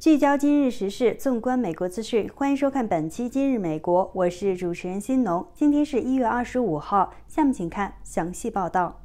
聚焦今日时事，纵观美国资讯，欢迎收看本期《今日美国》，我是主持人新农。今天是一月二十五号，下面请看详细报道。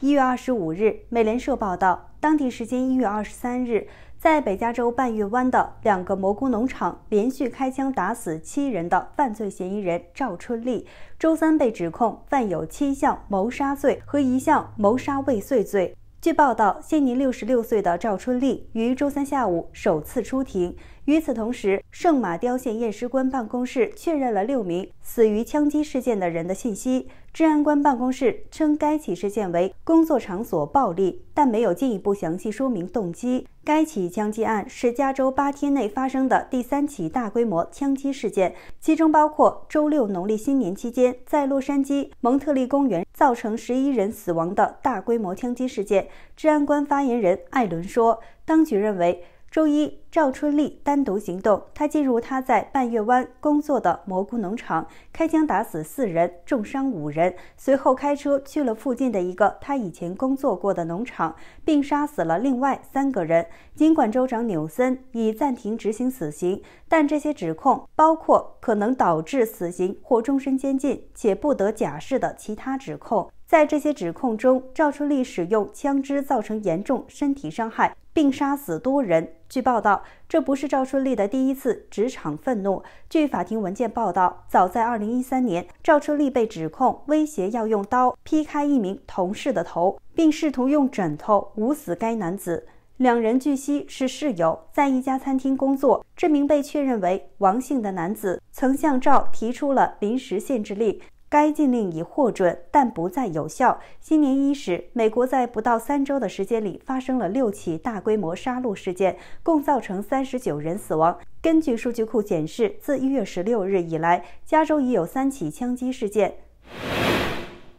一月二十五日，美联社报道，当地时间一月二十三日，在北加州半月湾的两个蘑菇农场，连续开枪打死七人的犯罪嫌疑人赵春丽，周三被指控犯有七项谋杀罪和一项谋杀未遂罪。据报道，现年六十六岁的赵春利于周三下午首次出庭。与此同时，圣马刁县验尸官办公室确认了六名死于枪击事件的人的信息。治安官办公室称该起事件为工作场所暴力，但没有进一步详细说明动机。该起枪击案是加州八天内发生的第三起大规模枪击事件，其中包括周六农历新年期间在洛杉矶蒙特利公园造成十一人死亡的大规模枪击事件。治安官发言人艾伦说，当局认为。周一，赵春丽单独行动。他进入他在半月湾工作的蘑菇农场，开枪打死四人，重伤五人。随后开车去了附近的一个他以前工作过的农场，并杀死了另外三个人。尽管州长纽森已暂停执行死刑，但这些指控包括可能导致死刑或终身监禁且不得假释的其他指控。在这些指控中，赵春丽使用枪支造成严重身体伤害。并杀死多人。据报道，这不是赵春丽的第一次职场愤怒。据法庭文件报道，早在2013年，赵春丽被指控威胁要用刀劈开一名同事的头，并试图用枕头捂死该男子。两人据悉是室友，在一家餐厅工作。这名被确认为王姓的男子曾向赵提出了临时限制令。该禁令已获准，但不再有效。新年伊始，美国在不到三周的时间里发生了六起大规模杀戮事件，共造成三十九人死亡。根据数据库显示，自一月十六日以来，加州已有三起枪击事件。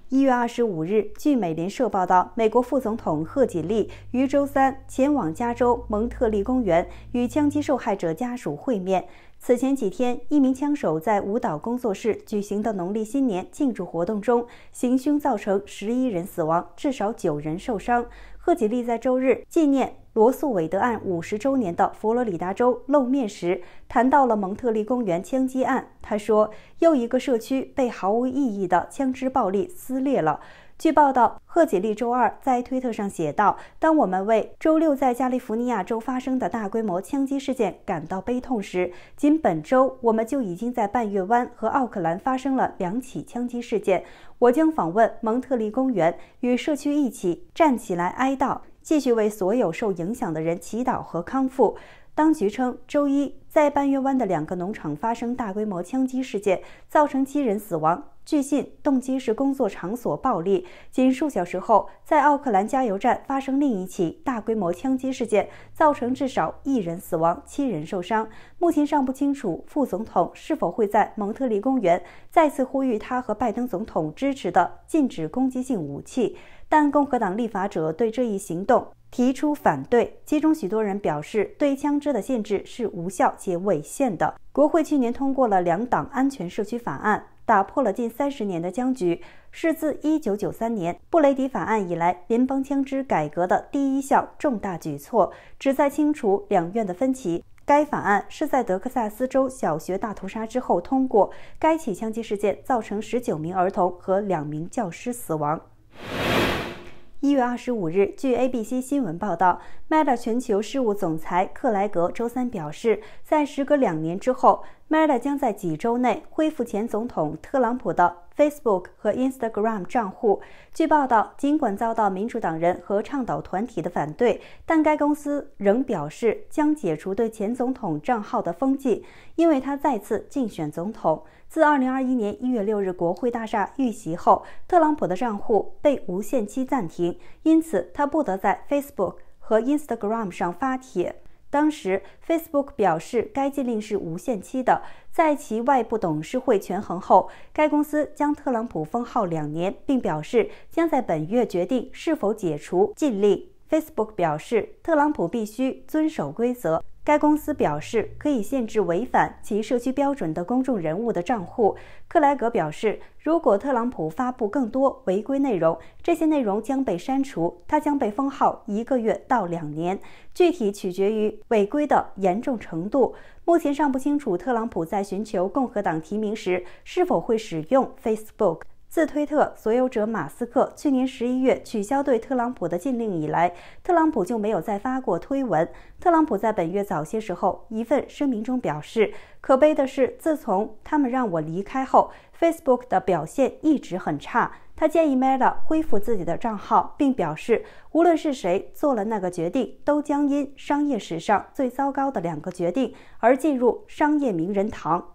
一月二十五日，据美联社报道，美国副总统贺锦丽于周三前往加州蒙特利公园，与枪击受害者家属会面。此前几天，一名枪手在舞蹈工作室举行的农历新年庆祝活动中行凶，造成十一人死亡，至少九人受伤。贺锦丽在周日纪念罗素·韦德案五十周年的佛罗里达州露面时，谈到了蒙特利公园枪击案。他说：“又一个社区被毫无意义的枪支暴力撕裂了。”据报道，贺锦丽周二在推特上写道：“当我们为周六在加利福尼亚州发生的大规模枪击事件感到悲痛时，仅本周我们就已经在半月湾和奥克兰发生了两起枪击事件。我将访问蒙特利公园，与社区一起站起来哀悼，继续为所有受影响的人祈祷和康复。”当局称，周一在半月湾的两个农场发生大规模枪击事件，造成七人死亡。据信，动机是工作场所暴力。仅数小时后，在奥克兰加油站发生另一起大规模枪击事件，造成至少一人死亡、七人受伤。目前尚不清楚副总统是否会在蒙特利公园再次呼吁他和拜登总统支持的禁止攻击性武器。但共和党立法者对这一行动提出反对，其中许多人表示，对枪支的限制是无效且违宪的。国会去年通过了两党安全社区法案。打破了近三十年的僵局，是自1993年布雷迪法案以来联邦枪支改革的第一项重大举措，旨在清除两院的分歧。该法案是在德克萨斯州小学大屠杀之后通过，该起枪击事件造成19名儿童和两名教师死亡。一月二十五日，据 ABC 新闻报道，Meta 全球事务总裁克莱格周三表示，在时隔两年之后，Meta 将在几周内恢复前总统特朗普的。Facebook 和 Instagram 账户。据报道，尽管遭到民主党人和倡导团体的反对，但该公司仍表示将解除对前总统账号的封禁，因为他再次竞选总统。自2021年1月6日国会大厦遇袭后，特朗普的账户被无限期暂停，因此他不得在 Facebook 和 Instagram 上发帖。当时，Facebook 表示该禁令是无限期的。在其外部董事会权衡后，该公司将特朗普封号两年，并表示将在本月决定是否解除禁令。Facebook 表示，特朗普必须遵守规则。该公司表示，可以限制违反其社区标准的公众人物的账户。克莱格表示，如果特朗普发布更多违规内容，这些内容将被删除，他将被封号一个月到两年，具体取决于违规的严重程度。目前尚不清楚特朗普在寻求共和党提名时是否会使用 Facebook。自推特所有者马斯克去年十一月取消对特朗普的禁令以来，特朗普就没有再发过推文。特朗普在本月早些时候一份声明中表示：“可悲的是，自从他们让我离开后，Facebook 的表现一直很差。”他建议 m e t a 恢复自己的账号，并表示：“无论是谁做了那个决定，都将因商业史上最糟糕的两个决定而进入商业名人堂。”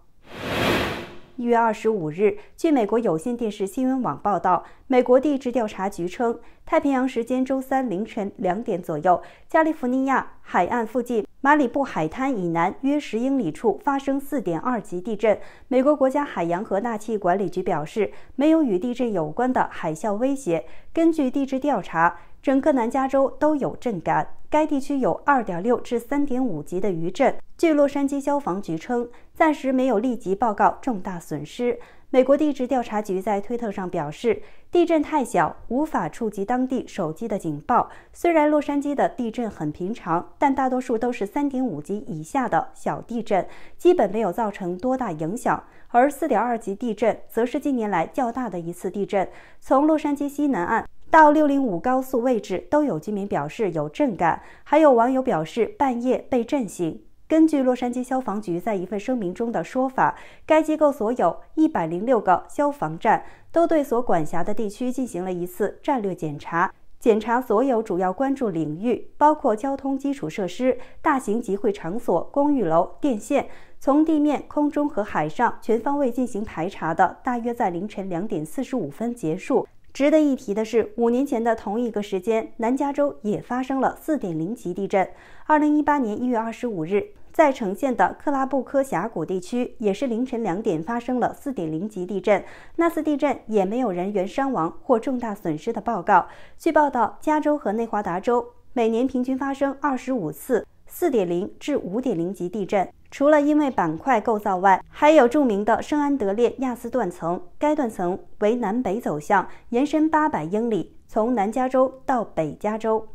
一月二十五日，据美国有线电视新闻网报道，美国地质调查局称，太平洋时间周三凌晨两点左右，加利福尼亚海岸附近马里布海滩以南约十英里处发生四点二级地震。美国国家海洋和大气管理局表示，没有与地震有关的海啸威胁。根据地质调查。整个南加州都有震感，该地区有2.6至3.5级的余震。据洛杉矶消防局称，暂时没有立即报告重大损失。美国地质调查局在推特上表示，地震太小，无法触及当地手机的警报。虽然洛杉矶的地震很平常，但大多数都是3.5级以下的小地震，基本没有造成多大影响。而4.2级地震则是近年来较大的一次地震，从洛杉矶西南岸。到六零五高速位置，都有居民表示有震感，还有网友表示半夜被震醒。根据洛杉矶消防局在一份声明中的说法，该机构所有一百零六个消防站都对所管辖的地区进行了一次战略检查，检查所有主要关注领域，包括交通基础设施、大型集会场所、公寓楼、电线，从地面、空中和海上全方位进行排查的，大约在凌晨两点四十五分结束。值得一提的是，五年前的同一个时间，南加州也发生了4.0级地震。2018年1月25日，在呈现的克拉布科峡谷地区，也是凌晨两点发生了4.0级地震。那次地震也没有人员伤亡或重大损失的报告。据报道，加州和内华达州每年平均发生25次4.0至5.0级地震。除了因为板块构造外，还有著名的圣安德烈亚斯断层。该断层为南北走向，延伸八百英里，从南加州到北加州。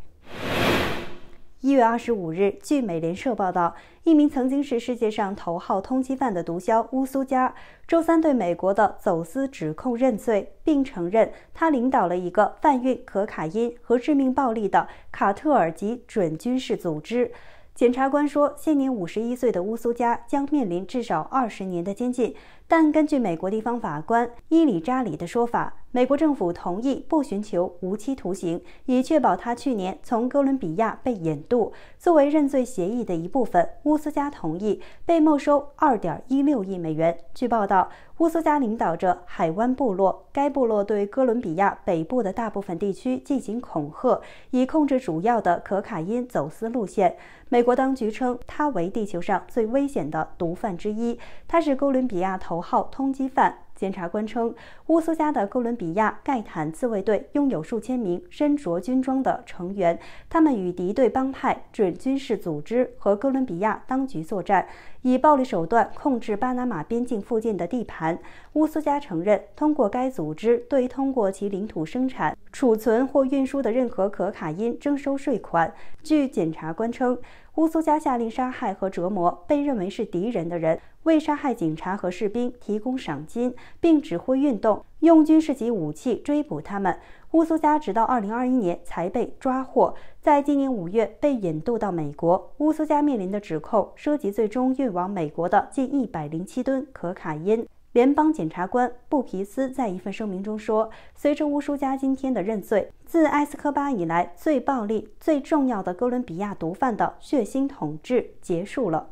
一月二十五日，据美联社报道，一名曾经是世界上头号通缉犯的毒枭乌苏加周三对美国的走私指控认罪，并承认他领导了一个贩运可卡因和致命暴力的卡特尔级准军事组织。检察官说，现年五十一岁的乌苏加将面临至少二十年的监禁。但根据美国地方法官伊里扎里的说法，美国政府同意不寻求无期徒刑，以确保他去年从哥伦比亚被引渡。作为认罪协议的一部分，乌斯加同意被没收二点一六亿美元。据报道，乌斯加领导着海湾部落，该部落对哥伦比亚北部的大部分地区进行恐吓，以控制主要的可卡因走私路线。美国当局称他为地球上最危险的毒贩之一。他是哥伦比亚头。头号通缉犯，检察官称，乌苏加的哥伦比亚盖坦自卫队拥有数千名身着军装的成员，他们与敌对帮派、准军事组织和哥伦比亚当局作战，以暴力手段控制巴拿马边境附近的地盘。乌苏加承认，通过该组织对通过其领土生产、储存或运输的任何可卡因征收税款。据检察官称。乌苏加下令杀害和折磨被认为是敌人的人，为杀害警察和士兵提供赏金，并指挥运动用军事级武器追捕他们。乌苏加直到2021年才被抓获，在今年五月被引渡到美国。乌苏加面临的指控涉及最终运往美国的近107吨可卡因。联邦检察官布皮斯在一份声明中说：“随着乌舒加今天的认罪，自埃斯科巴以来最暴力、最重要的哥伦比亚毒贩的血腥统治结束了。”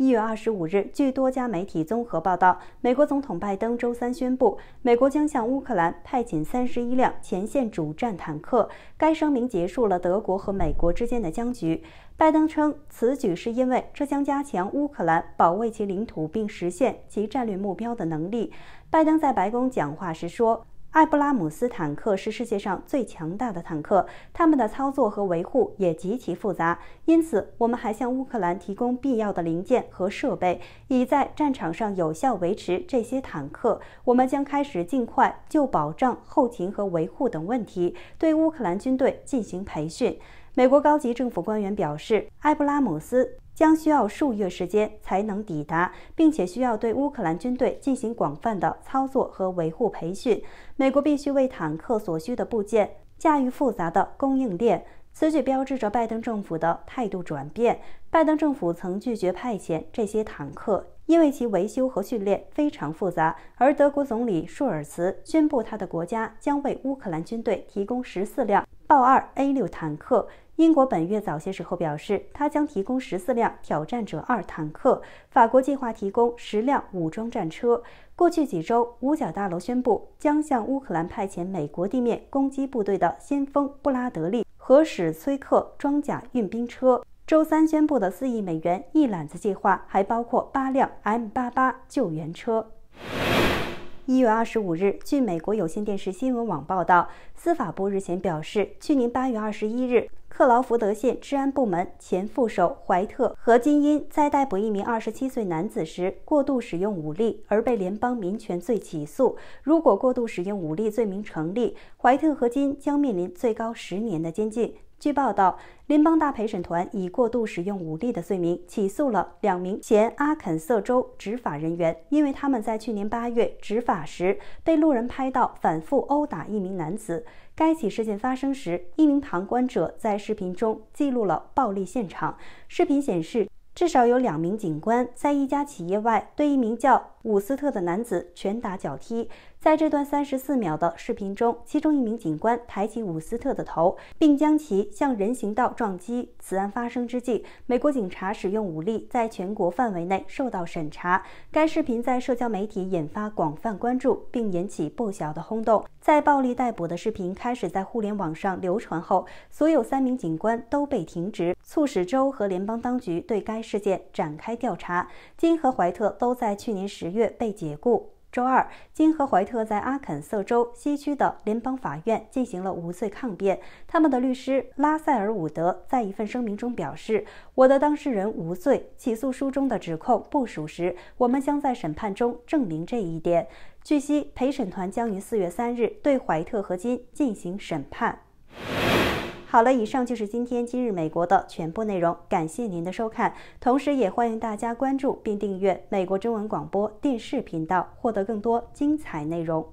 一月二十五日，据多家媒体综合报道，美国总统拜登周三宣布，美国将向乌克兰派遣三十一辆前线主战坦克。该声明结束了德国和美国之间的僵局。拜登称，此举是因为这将加强乌克兰保卫其领土并实现其战略目标的能力。拜登在白宫讲话时说。艾布拉姆斯坦克是世界上最强大的坦克，他们的操作和维护也极其复杂。因此，我们还向乌克兰提供必要的零件和设备，以在战场上有效维持这些坦克。我们将开始尽快就保障、后勤和维护等问题对乌克兰军队进行培训。美国高级政府官员表示，埃布拉姆斯将需要数月时间才能抵达，并且需要对乌克兰军队进行广泛的操作和维护培训。美国必须为坦克所需的部件驾驭复杂的供应链。此举标志着拜登政府的态度转变。拜登政府曾拒绝派遣这些坦克，因为其维修和训练非常复杂。而德国总理舒尔茨宣布，他的国家将为乌克兰军队提供十四辆豹二 A 六坦克。英国本月早些时候表示，他将提供十四辆挑战者二坦克。法国计划提供十辆武装战车。过去几周，五角大楼宣布将向乌克兰派遣美国地面攻击部队的先锋布拉德利。可使崔克装甲运兵车。周三宣布的四亿美元一揽子计划，还包括八辆 M88 救援车。一月二十五日，据美国有线电视新闻网报道，司法部日前表示，去年八月二十一日。克劳福德县治安部门前副手怀特和金因在逮捕一名27岁男子时过度使用武力而被联邦民权罪起诉。如果过度使用武力罪名成立，怀特和金将面临最高十年的监禁。据报道，联邦大陪审团以过度使用武力的罪名起诉了两名前阿肯色州执法人员，因为他们在去年八月执法时被路人拍到反复殴打一名男子。该起事件发生时，一名旁观者在视频中记录了暴力现场。视频显示，至少有两名警官在一家企业外对一名叫伍斯特的男子拳打脚踢。在这段三十四秒的视频中，其中一名警官抬起伍斯特的头，并将其向人行道撞击。此案发生之际，美国警察使用武力在全国范围内受到审查。该视频在社交媒体引发广泛关注，并引起不小的轰动。在暴力逮捕的视频开始在互联网上流传后，所有三名警官都被停职，促使州和联邦当局对该事件展开调查。金和怀特都在去年十月被解雇。周二，金和怀特在阿肯色州西区的联邦法院进行了无罪抗辩。他们的律师拉塞尔·伍德在一份声明中表示：“我的当事人无罪，起诉书中的指控不属实。我们将在审判中证明这一点。”据悉，陪审团将于四月三日对怀特和金进行审判。好了，以上就是今天今日美国的全部内容。感谢您的收看，同时也欢迎大家关注并订阅美国中文广播电视频道，获得更多精彩内容。